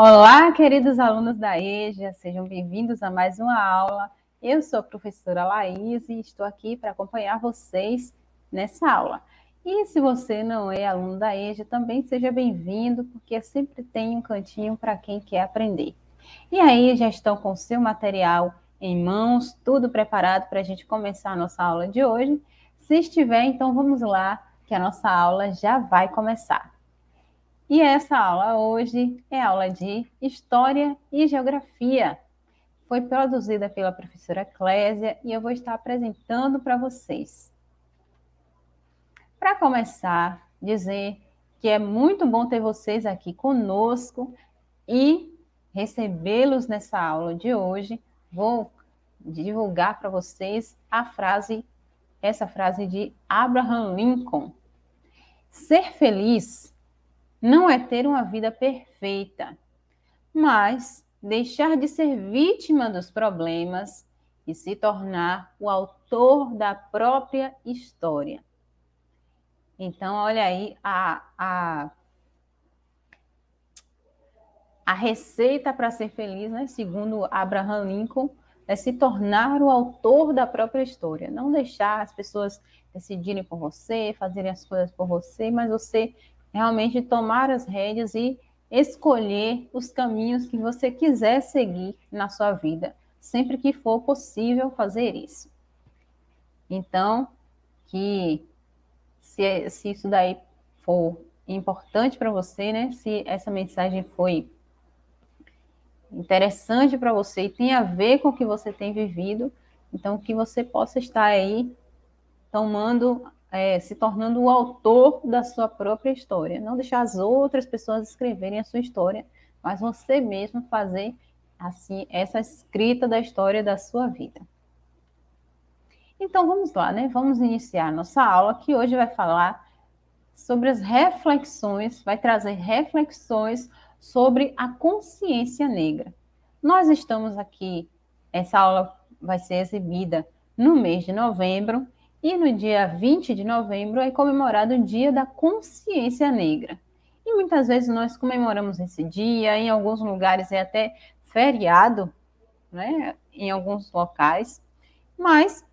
Olá, queridos alunos da EJA, sejam bem-vindos a mais uma aula. Eu sou a professora Laís e estou aqui para acompanhar vocês nessa aula. E se você não é aluno da EJA, também seja bem-vindo, porque sempre tem um cantinho para quem quer aprender. E aí, já estão com seu material em mãos, tudo preparado para a gente começar a nossa aula de hoje? Se estiver, então vamos lá, que a nossa aula já vai começar. E essa aula hoje é aula de História e Geografia. Foi produzida pela professora Clésia e eu vou estar apresentando para vocês. Para começar, dizer que é muito bom ter vocês aqui conosco e recebê-los nessa aula de hoje. Vou divulgar para vocês a frase, essa frase de Abraham Lincoln. Ser feliz não é ter uma vida perfeita, mas deixar de ser vítima dos problemas e se tornar o autor da própria história. Então, olha aí a, a, a receita para ser feliz, né? segundo Abraham Lincoln, é se tornar o autor da própria história. Não deixar as pessoas decidirem por você, fazerem as coisas por você, mas você realmente tomar as rédeas e escolher os caminhos que você quiser seguir na sua vida, sempre que for possível fazer isso. Então, que se, se isso daí for importante para você, né? Se essa mensagem foi interessante para você e tem a ver com o que você tem vivido, então que você possa estar aí tomando é, se tornando o autor da sua própria história. Não deixar as outras pessoas escreverem a sua história, mas você mesmo fazer assim essa escrita da história da sua vida. Então vamos lá, né? Vamos iniciar nossa aula que hoje vai falar sobre as reflexões, vai trazer reflexões sobre a consciência negra. Nós estamos aqui, essa aula vai ser exibida no mês de novembro e no dia 20 de novembro é comemorado o Dia da Consciência Negra. E muitas vezes nós comemoramos esse dia, em alguns lugares é até feriado, né? Em alguns locais, mas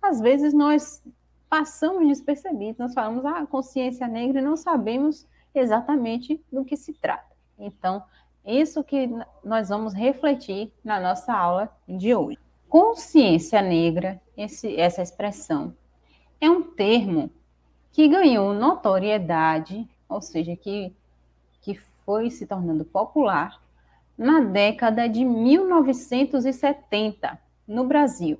às vezes nós passamos despercebidos, nós falamos a ah, consciência negra e não sabemos exatamente do que se trata. Então, isso que nós vamos refletir na nossa aula de hoje consciência negra, esse, essa expressão, é um termo que ganhou notoriedade, ou seja, que, que foi se tornando popular na década de 1970 no Brasil,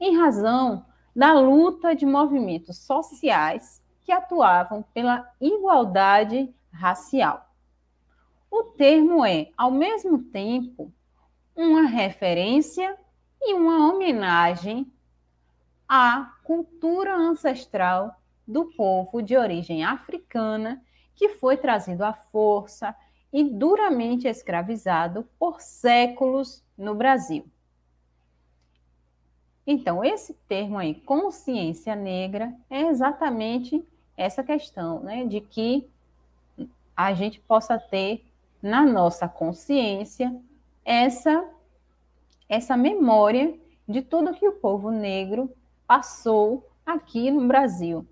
em razão da luta de movimentos sociais que atuavam pela igualdade racial. O termo é, ao mesmo tempo, uma referência e uma homenagem à cultura ancestral do povo de origem africana que foi trazido à força e duramente escravizado por séculos no Brasil. Então, esse termo aí, consciência negra, é exatamente essa questão, né, de que a gente possa ter na nossa consciência essa essa memória de tudo que o povo negro passou aqui no Brasil.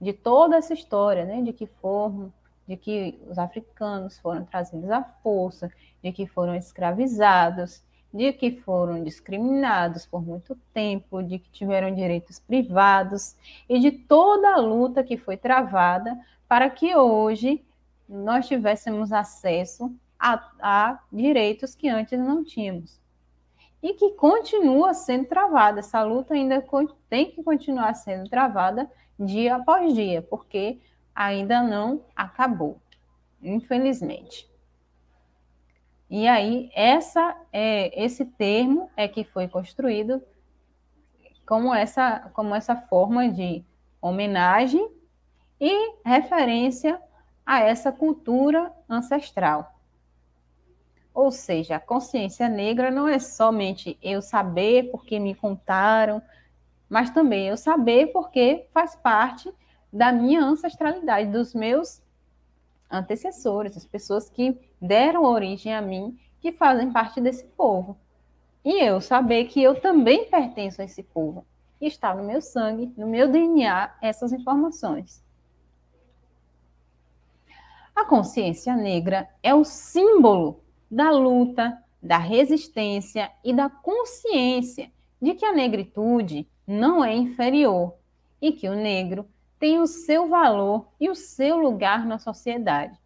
De toda essa história, né, de que foram, de que os africanos foram trazidos à força, de que foram escravizados, de que foram discriminados por muito tempo, de que tiveram direitos privados e de toda a luta que foi travada para que hoje nós tivéssemos acesso a, a direitos que antes não tínhamos e que continua sendo travada. Essa luta ainda tem que continuar sendo travada dia após dia, porque ainda não acabou, infelizmente. E aí, essa, é, esse termo é que foi construído como essa, como essa forma de homenagem e referência a essa cultura ancestral. Ou seja, a consciência negra não é somente eu saber porque me contaram, mas também eu saber porque faz parte da minha ancestralidade, dos meus antecessores, as pessoas que deram origem a mim, que fazem parte desse povo. E eu saber que eu também pertenço a esse povo. E está no meu sangue, no meu DNA, essas informações. A consciência negra é o símbolo da luta, da resistência e da consciência de que a negritude não é inferior e que o negro tem o seu valor e o seu lugar na sociedade.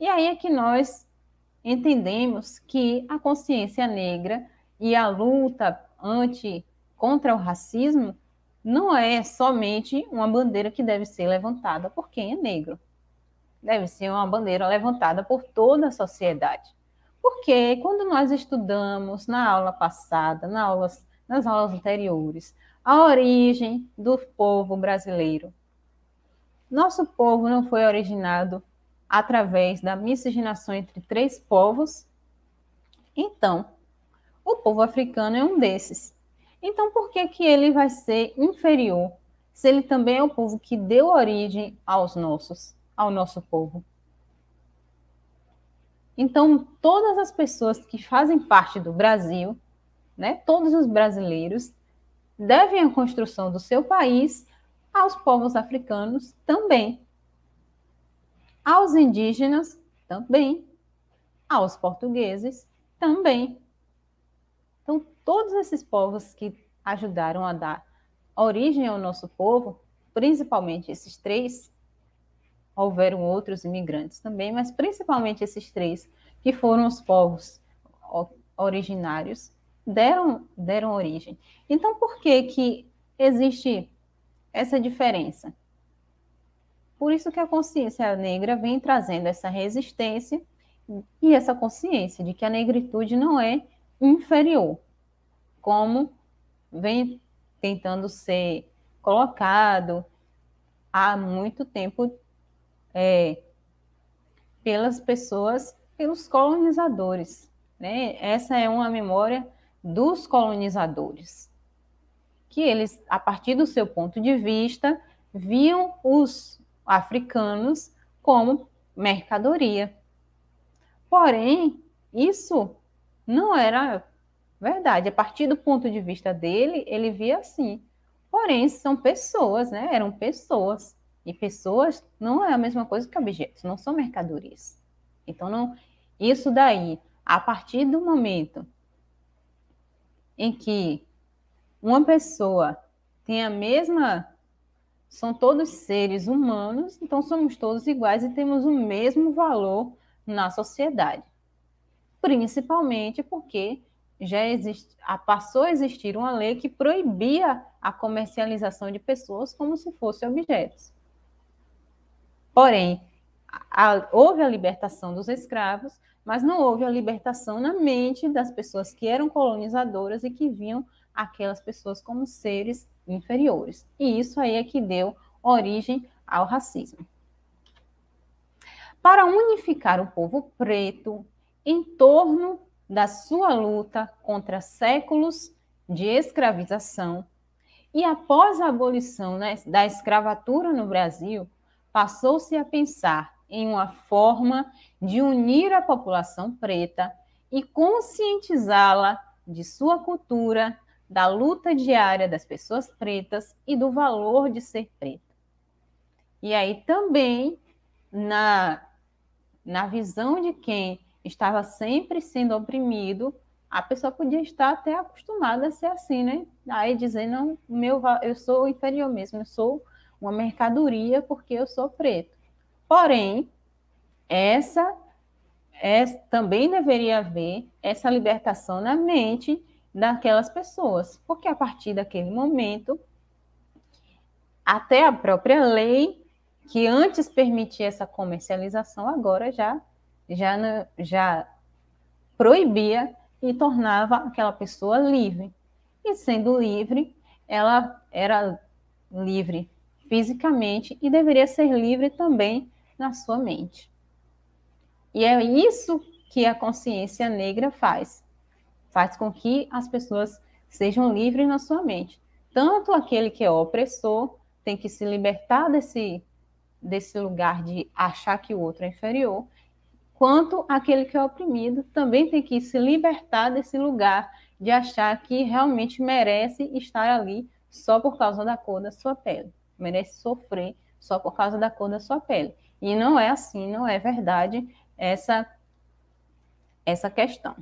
E aí é que nós entendemos que a consciência negra e a luta anti contra o racismo não é somente uma bandeira que deve ser levantada por quem é negro. Deve ser uma bandeira levantada por toda a sociedade. Porque quando nós estudamos na aula passada, na aulas, nas aulas anteriores, a origem do povo brasileiro, nosso povo não foi originado através da miscigenação entre três povos? Então, o povo africano é um desses. Então, por que, que ele vai ser inferior se ele também é o povo que deu origem aos nossos, ao nosso povo? Então, todas as pessoas que fazem parte do Brasil, né, todos os brasileiros, devem a construção do seu país aos povos africanos também, aos indígenas também, aos portugueses também. Então, todos esses povos que ajudaram a dar origem ao nosso povo, principalmente esses três, houveram outros imigrantes também, mas principalmente esses três, que foram os povos originários, deram, deram origem. Então, por que, que existe essa diferença? Por isso que a consciência negra vem trazendo essa resistência e essa consciência de que a negritude não é inferior, como vem tentando ser colocado há muito tempo é, pelas pessoas, pelos colonizadores. Né? Essa é uma memória dos colonizadores, que eles, a partir do seu ponto de vista, viam os africanos como mercadoria. Porém, isso não era verdade. A partir do ponto de vista dele, ele via assim. Porém, são pessoas, né? Eram pessoas. E pessoas não é a mesma coisa que objetos, não são mercadorias. Então, não, isso daí, a partir do momento em que uma pessoa tem a mesma. São todos seres humanos, então somos todos iguais e temos o mesmo valor na sociedade. Principalmente porque já existe, passou a existir uma lei que proibia a comercialização de pessoas como se fossem objetos. Porém, a, houve a libertação dos escravos, mas não houve a libertação na mente das pessoas que eram colonizadoras e que viam aquelas pessoas como seres inferiores. E isso aí é que deu origem ao racismo. Para unificar o povo preto em torno da sua luta contra séculos de escravização e após a abolição né, da escravatura no Brasil, passou-se a pensar em uma forma de unir a população preta e conscientizá-la de sua cultura, da luta diária das pessoas pretas e do valor de ser preta. E aí também, na, na visão de quem estava sempre sendo oprimido, a pessoa podia estar até acostumada a ser assim, né? Aí dizendo, não, meu, eu sou inferior mesmo, eu sou uma mercadoria porque eu sou preto. Porém, essa, é também deveria haver essa libertação na mente daquelas pessoas, porque a partir daquele momento, até a própria lei que antes permitia essa comercialização, agora já já já proibia e tornava aquela pessoa livre. E sendo livre, ela era livre fisicamente e deveria ser livre também na sua mente. E é isso que a consciência negra faz. Faz com que as pessoas sejam livres na sua mente. Tanto aquele que é opressor tem que se libertar desse, desse lugar de achar que o outro é inferior, quanto aquele que é oprimido também tem que se libertar desse lugar de achar que realmente merece estar ali só por causa da cor da sua pele merece sofrer só por causa da cor da sua pele. E não é assim, não é verdade essa essa questão.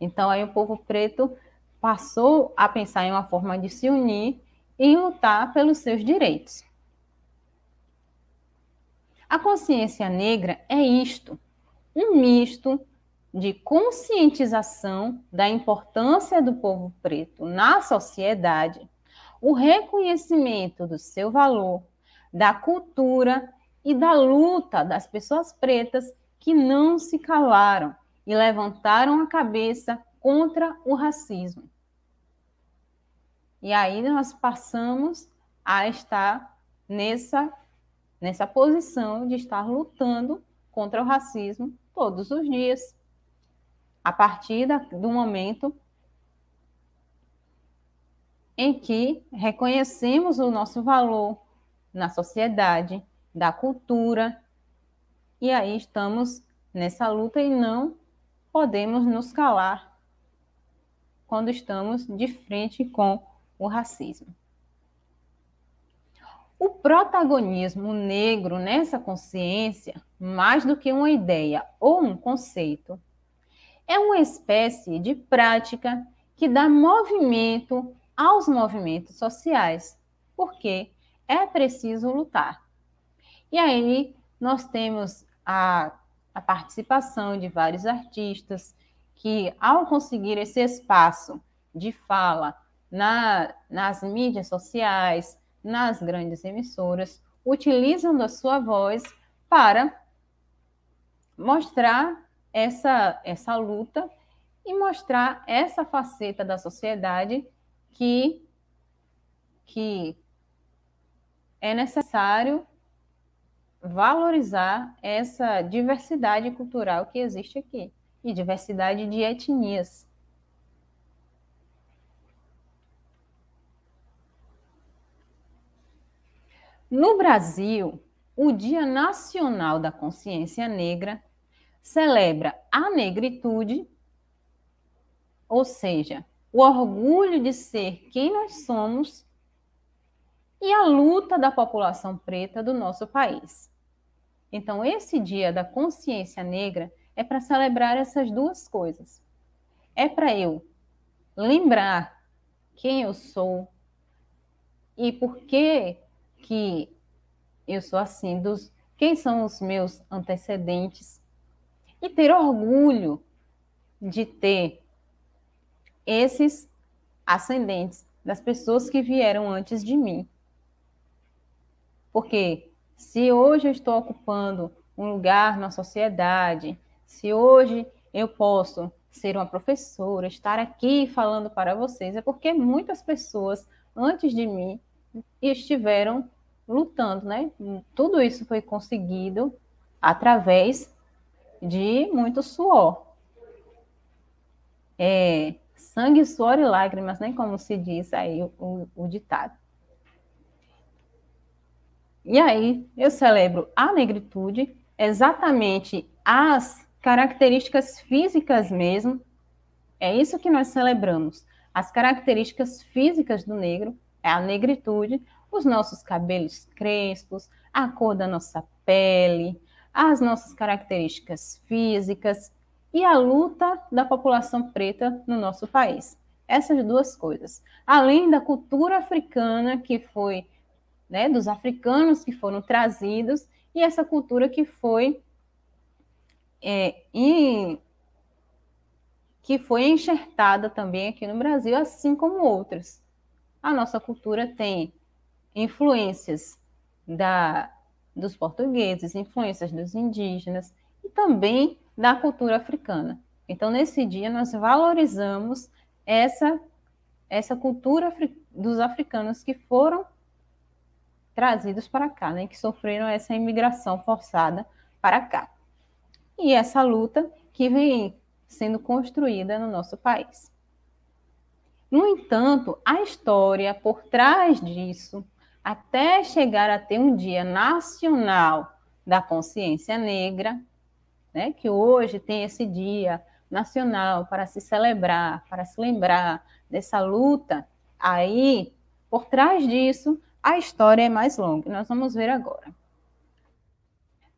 Então aí o povo preto passou a pensar em uma forma de se unir e lutar pelos seus direitos. A consciência negra é isto, um misto de conscientização da importância do povo preto na sociedade o reconhecimento do seu valor, da cultura e da luta das pessoas pretas que não se calaram e levantaram a cabeça contra o racismo. E aí nós passamos a estar nessa nessa posição de estar lutando contra o racismo todos os dias. A partir da, do momento em que reconhecemos o nosso valor na sociedade, da cultura, e aí estamos nessa luta e não podemos nos calar quando estamos de frente com o racismo. O protagonismo negro nessa consciência, mais do que uma ideia ou um conceito, é uma espécie de prática que dá movimento aos movimentos sociais, porque é preciso lutar. E aí nós temos a, a participação de vários artistas que, ao conseguir esse espaço de fala na, nas mídias sociais, nas grandes emissoras, utilizam da sua voz para mostrar essa, essa luta e mostrar essa faceta da sociedade que, que é necessário valorizar essa diversidade cultural que existe aqui e diversidade de etnias. No Brasil, o Dia Nacional da Consciência Negra celebra a negritude, ou seja, o orgulho de ser quem nós somos e a luta da população preta do nosso país. Então, esse Dia da Consciência Negra é para celebrar essas duas coisas. É para eu lembrar quem eu sou e por que que eu sou assim, dos, quem são os meus antecedentes e ter orgulho de ter esses ascendentes, das pessoas que vieram antes de mim. Porque se hoje eu estou ocupando um lugar na sociedade, se hoje eu posso ser uma professora, estar aqui falando para vocês, é porque muitas pessoas antes de mim estiveram lutando, né? Tudo isso foi conseguido através de muito suor. É, sangue, suor e lágrimas, né? Como se diz aí o, o ditado. E aí eu celebro a negritude, exatamente as características físicas mesmo. É isso que nós celebramos. As características físicas do negro, é a negritude, os nossos cabelos crespos, a cor da nossa pele, as nossas características físicas, e a luta da população preta no nosso país. Essas duas coisas. Além da cultura africana que foi, né, dos africanos que foram trazidos e essa cultura que foi é, que foi enxertada também aqui no Brasil, assim como outras. A nossa cultura tem influências da, dos portugueses, influências dos indígenas e também da cultura africana. Então, nesse dia, nós valorizamos essa, essa cultura afri dos africanos que foram trazidos para cá, né, que sofreram essa imigração forçada para cá. E essa luta que vem sendo construída no nosso país. No entanto, a história por trás disso, até chegar a ter um Dia Nacional da Consciência Negra, né, que hoje tem esse dia nacional para se celebrar, para se lembrar dessa luta, aí, por trás disso, a história é mais longa. Nós vamos ver agora.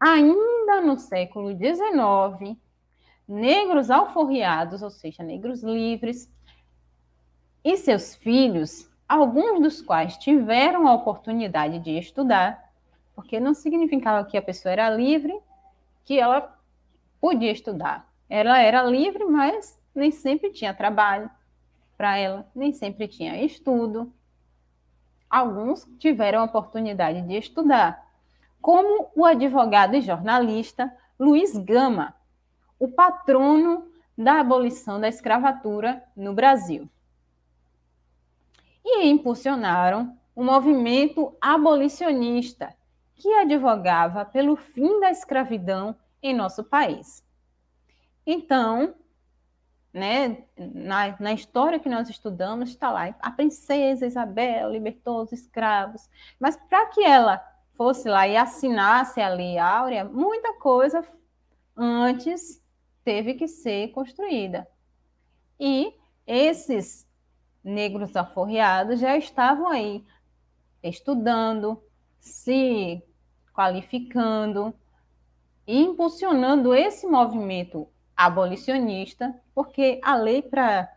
Ainda no século XIX, negros alforriados, ou seja, negros livres, e seus filhos, alguns dos quais tiveram a oportunidade de estudar, porque não significava que a pessoa era livre, que ela podia estudar. Ela era livre, mas nem sempre tinha trabalho para ela, nem sempre tinha estudo. Alguns tiveram a oportunidade de estudar, como o advogado e jornalista Luiz Gama, o patrono da abolição da escravatura no Brasil. E impulsionaram o um movimento abolicionista, que advogava pelo fim da escravidão em nosso país. Então, né, na, na história que nós estudamos, está lá a princesa Isabel libertou os escravos, mas para que ela fosse lá e assinasse a Lei Áurea, muita coisa antes teve que ser construída. E esses negros aforreados já estavam aí estudando, se qualificando, impulsionando esse movimento abolicionista, porque a lei para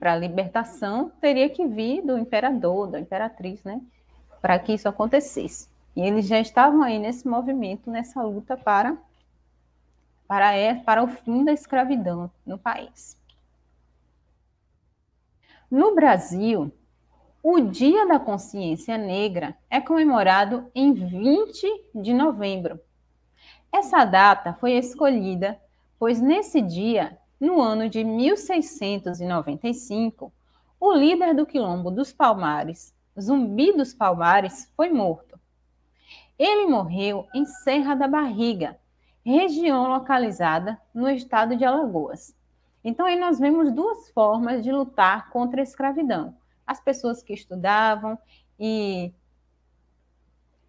a libertação teria que vir do imperador, da imperatriz, né? para que isso acontecesse. E eles já estavam aí nesse movimento, nessa luta para para, é, para o fim da escravidão no país. No Brasil, o Dia da Consciência Negra é comemorado em 20 de novembro. Essa data foi escolhida pois nesse dia, no ano de 1695, o líder do Quilombo dos Palmares, Zumbi dos Palmares, foi morto. Ele morreu em Serra da Barriga, região localizada no estado de Alagoas. Então, aí nós vemos duas formas de lutar contra a escravidão as pessoas que estudavam e,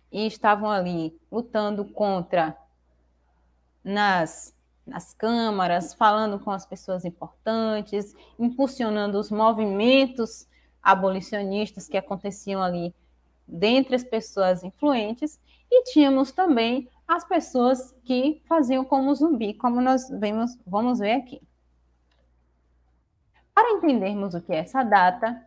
e estavam ali lutando contra nas, nas câmaras, falando com as pessoas importantes, impulsionando os movimentos abolicionistas que aconteciam ali dentre as pessoas influentes, e tínhamos também as pessoas que faziam como zumbi, como nós vemos, vamos ver aqui. Para entendermos o que é essa data,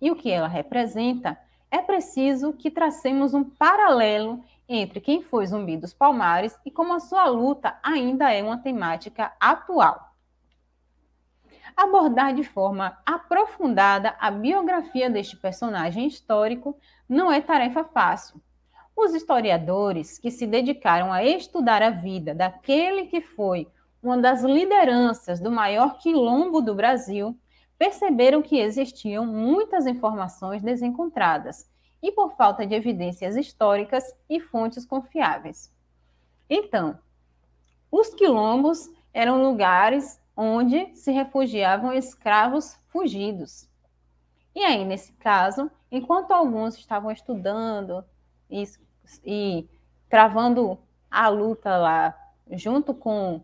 e o que ela representa, é preciso que tracemos um paralelo entre quem foi Zumbi dos Palmares e como a sua luta ainda é uma temática atual. Abordar de forma aprofundada a biografia deste personagem histórico não é tarefa fácil. Os historiadores que se dedicaram a estudar a vida daquele que foi uma das lideranças do maior quilombo do Brasil perceberam que existiam muitas informações desencontradas e por falta de evidências históricas e fontes confiáveis. Então, os quilombos eram lugares onde se refugiavam escravos fugidos. E aí, nesse caso, enquanto alguns estavam estudando e, e travando a luta lá junto com,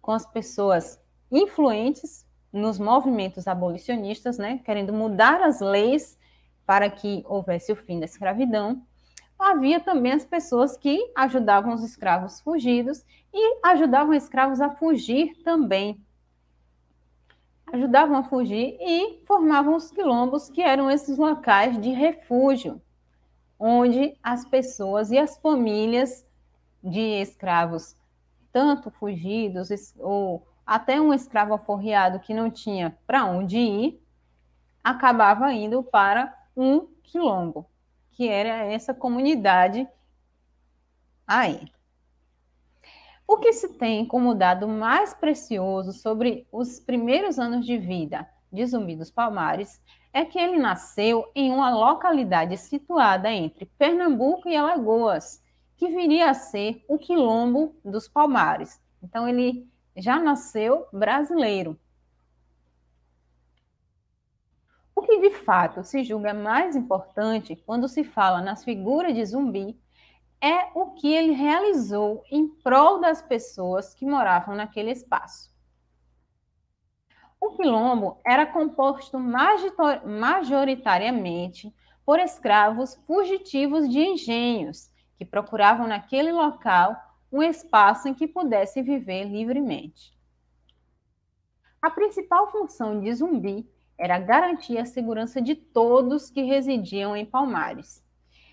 com as pessoas influentes, nos movimentos abolicionistas, né, querendo mudar as leis para que houvesse o fim da escravidão. Havia também as pessoas que ajudavam os escravos fugidos e ajudavam os escravos a fugir também. Ajudavam a fugir e formavam os quilombos, que eram esses locais de refúgio, onde as pessoas e as famílias de escravos, tanto fugidos ou até um escravo aforreado que não tinha para onde ir, acabava indo para um quilombo, que era essa comunidade aí. O que se tem como dado mais precioso sobre os primeiros anos de vida de Zumbi dos Palmares é que ele nasceu em uma localidade situada entre Pernambuco e Alagoas, que viria a ser o Quilombo dos Palmares. Então, ele já nasceu brasileiro. O que de fato se julga mais importante quando se fala nas figuras de zumbi é o que ele realizou em prol das pessoas que moravam naquele espaço. O quilombo era composto majoritariamente por escravos fugitivos de engenhos que procuravam naquele local um espaço em que pudesse viver livremente. A principal função de Zumbi era garantir a segurança de todos que residiam em Palmares.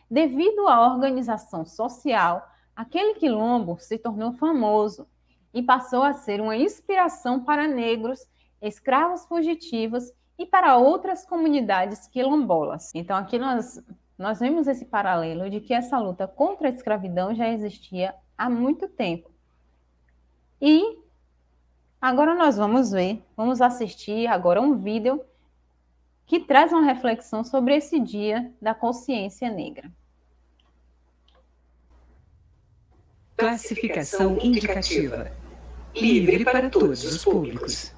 Devido à organização social, aquele quilombo se tornou famoso e passou a ser uma inspiração para negros, escravos fugitivos e para outras comunidades quilombolas. Então aqui nós nós vemos esse paralelo de que essa luta contra a escravidão já existia há muito tempo. E agora nós vamos ver, vamos assistir agora um vídeo que traz uma reflexão sobre esse dia da consciência negra. Classificação indicativa. Livre para todos os públicos.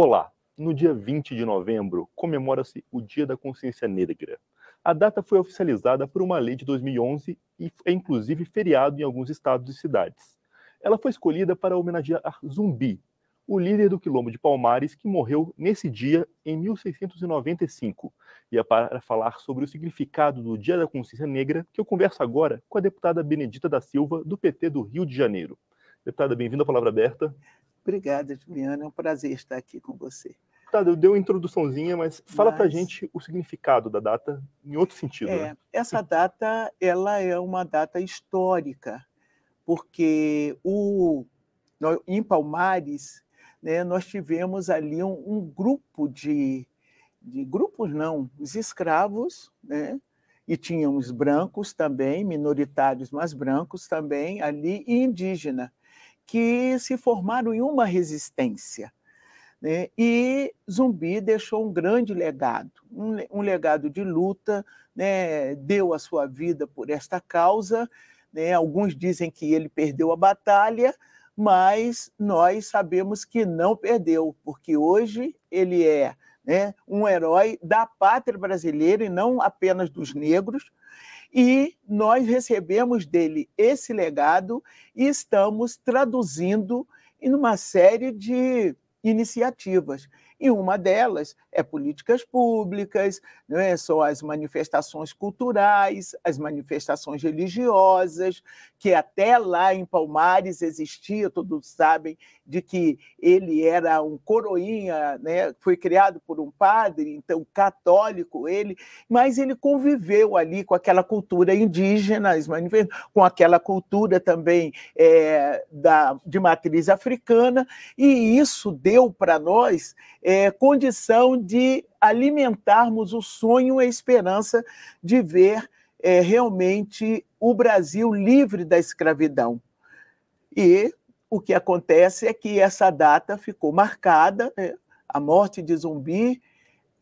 Olá! No dia 20 de novembro, comemora-se o Dia da Consciência Negra. A data foi oficializada por uma lei de 2011 e é inclusive feriado em alguns estados e cidades. Ela foi escolhida para homenagear Zumbi, o líder do quilombo de Palmares que morreu nesse dia em 1695. E é para falar sobre o significado do Dia da Consciência Negra que eu converso agora com a deputada Benedita da Silva, do PT do Rio de Janeiro. Deputada, bem-vinda à Palavra Aberta. Obrigada, Juliana. É um prazer estar aqui com você. Tá, eu dei uma introduçãozinha, mas fala para gente o significado da data em outro sentido. É, né? Essa data ela é uma data histórica, porque o, em Palmares né, nós tivemos ali um, um grupo de, de, grupos não, os escravos, né, e tínhamos brancos também, minoritários, mas brancos também ali, e indígena que se formaram em uma resistência. Né? E Zumbi deixou um grande legado, um, um legado de luta, né? deu a sua vida por esta causa. Né? Alguns dizem que ele perdeu a batalha, mas nós sabemos que não perdeu, porque hoje ele é né? um herói da pátria brasileira e não apenas dos negros e nós recebemos dele esse legado e estamos traduzindo em uma série de iniciativas. E uma delas é políticas públicas, não é só as manifestações culturais, as manifestações religiosas, que até lá em Palmares existia, todos sabem, de que ele era um coroinha, né? foi criado por um padre, então católico ele, mas ele conviveu ali com aquela cultura indígena, com aquela cultura também é, da, de matriz africana, e isso deu para nós é, condição de alimentarmos o sonho e a esperança de ver é, realmente o Brasil livre da escravidão. E o que acontece é que essa data ficou marcada, né? a morte de zumbi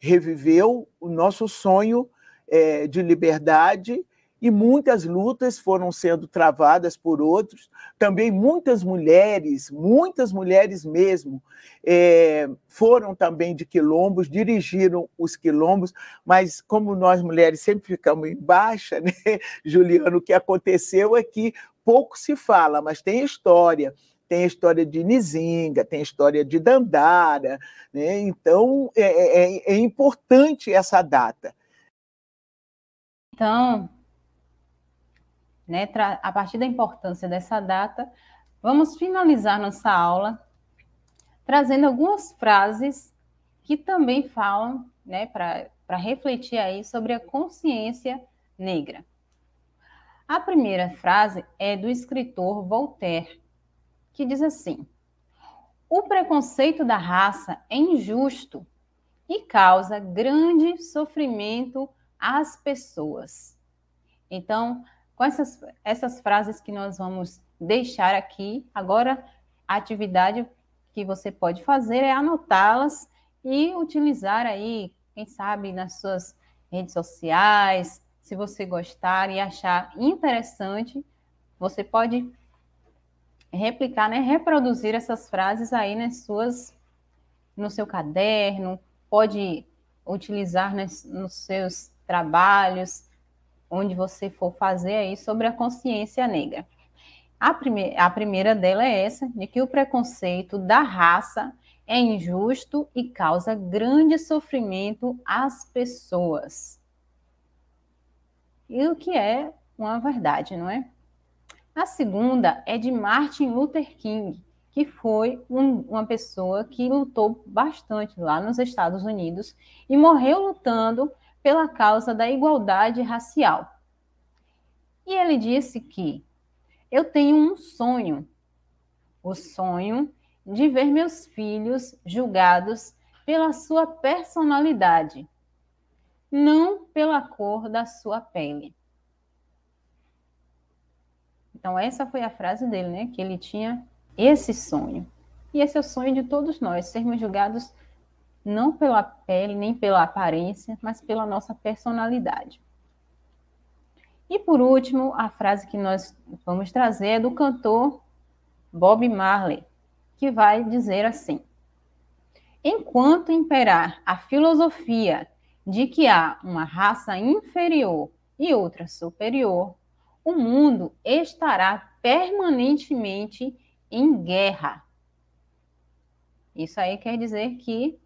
reviveu o nosso sonho é, de liberdade e muitas lutas foram sendo travadas por outros, também muitas mulheres, muitas mulheres mesmo, é, foram também de quilombos, dirigiram os quilombos, mas como nós mulheres sempre ficamos em baixa, né, Juliano, o que aconteceu é que pouco se fala, mas tem história tem a história de Nizinga, tem a história de Dandara, né? então é, é, é, é importante essa data. Então, né, a partir da importância dessa data, vamos finalizar nossa aula trazendo algumas frases que também falam né, para refletir aí sobre a consciência negra. A primeira frase é do escritor Voltaire, que diz assim: o preconceito da raça é injusto e causa grande sofrimento às pessoas. Então, com essas, essas frases que nós vamos deixar aqui, agora a atividade que você pode fazer é anotá-las e utilizar aí, quem sabe, nas suas redes sociais. Se você gostar e achar interessante, você pode replicar, né, reproduzir essas frases aí nas suas, no seu caderno, pode utilizar nos seus trabalhos, onde você for fazer aí sobre a consciência negra. A, prime a primeira dela é essa, de que o preconceito da raça é injusto e causa grande sofrimento às pessoas. E o que é uma verdade, não é? A segunda é de Martin Luther King, que foi um, uma pessoa que lutou bastante lá nos Estados Unidos e morreu lutando pela causa da igualdade racial. E ele disse que eu tenho um sonho, o sonho de ver meus filhos julgados pela sua personalidade, não pela cor da sua pele. Então, essa foi a frase dele, né? Que ele tinha esse sonho. E esse é o sonho de todos nós, sermos julgados não pela pele, nem pela aparência, mas pela nossa personalidade. E por último, a frase que nós vamos trazer é do cantor Bob Marley, que vai dizer assim: Enquanto imperar a filosofia de que há uma raça inferior e outra superior, o mundo estará permanentemente em guerra. Isso aí quer dizer que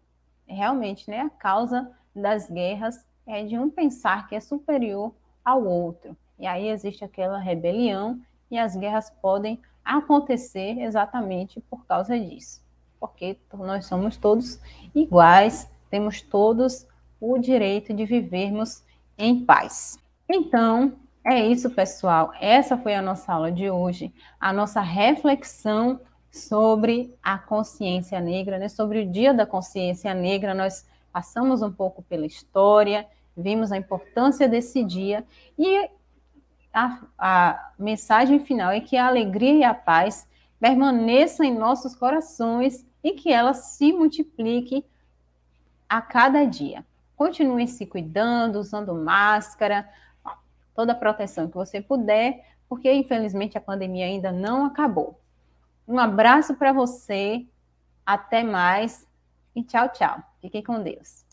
realmente né, a causa das guerras é de um pensar que é superior ao outro. E aí existe aquela rebelião e as guerras podem acontecer exatamente por causa disso. Porque nós somos todos iguais, temos todos o direito de vivermos em paz. Então, é isso, pessoal. Essa foi a nossa aula de hoje, a nossa reflexão sobre a consciência negra, né? sobre o Dia da Consciência Negra. Nós passamos um pouco pela história, vimos a importância desse dia e a, a mensagem final é que a alegria e a paz permaneçam em nossos corações e que ela se multiplique a cada dia. Continuem se cuidando, usando máscara, toda a proteção que você puder, porque infelizmente a pandemia ainda não acabou. Um abraço para você, até mais e tchau, tchau. Fiquem com Deus.